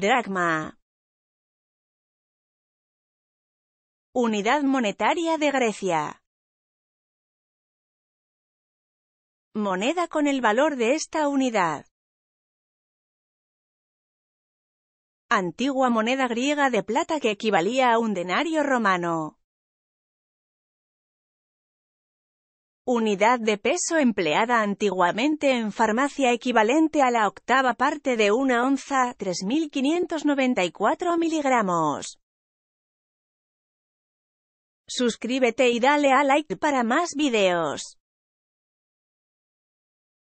Dragma. Unidad monetaria de Grecia. Moneda con el valor de esta unidad. Antigua moneda griega de plata que equivalía a un denario romano. Unidad de peso empleada antiguamente en farmacia equivalente a la octava parte de una onza, 3.594 miligramos. Suscríbete y dale a like para más videos.